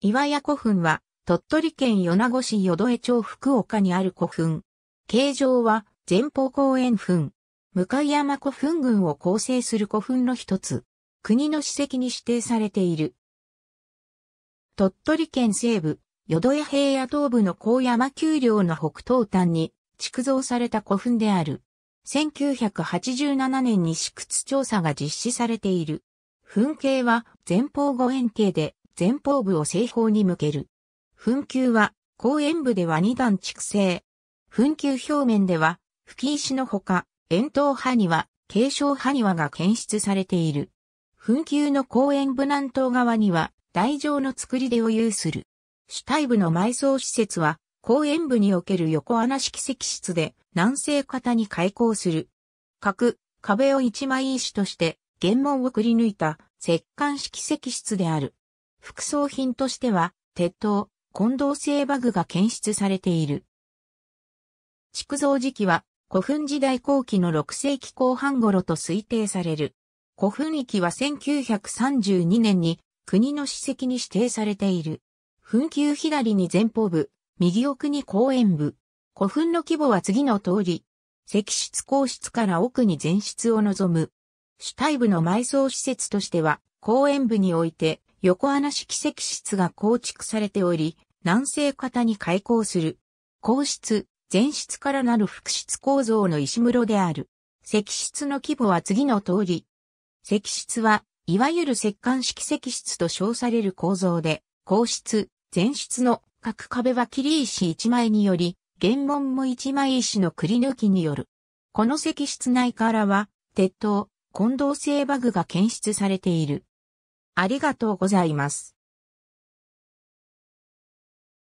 岩屋古墳は、鳥取県米子市淀江町福岡にある古墳。形状は、前方後円墳。向山古墳群を構成する古墳の一つ。国の史跡に指定されている。鳥取県西部、淀江平野東部の高山丘陵の北東端に、築造された古墳である。1987年に私掘調査が実施されている。墳形は前方後円形で、前方部を西方に向ける。墳丘は、公園部では2段築生。墳丘表面では、吹石のほか、円筒波は、継承波はが検出されている。墳丘の公園部南東側には、台状の作り出を有する。主体部の埋葬施設は、公園部における横穴式石室で、南西方に開口する。各、壁を一枚石として、玄門をくり抜いた、石棺式石室である。副葬品としては、鉄塔、混同性バグが検出されている。築造時期は古墳時代後期の6世紀後半頃と推定される。古墳域は1932年に国の史跡に指定されている。墳丘左に前方部、右奥に公園部。古墳の規模は次の通り。石室公室から奥に前室を望む。主体部の埋葬施設としては、公園部において、横穴式石室が構築されており、南西方に開口する。皇室、前室からなる複室構造の石室である。石室の規模は次の通り。石室は、いわゆる石棺式石室と称される構造で、皇室、前室の各壁は切り石一枚により、原門も一枚石のくり抜きによる。この石室内からは、鉄塔、混同性バグが検出されている。ありがとうございます。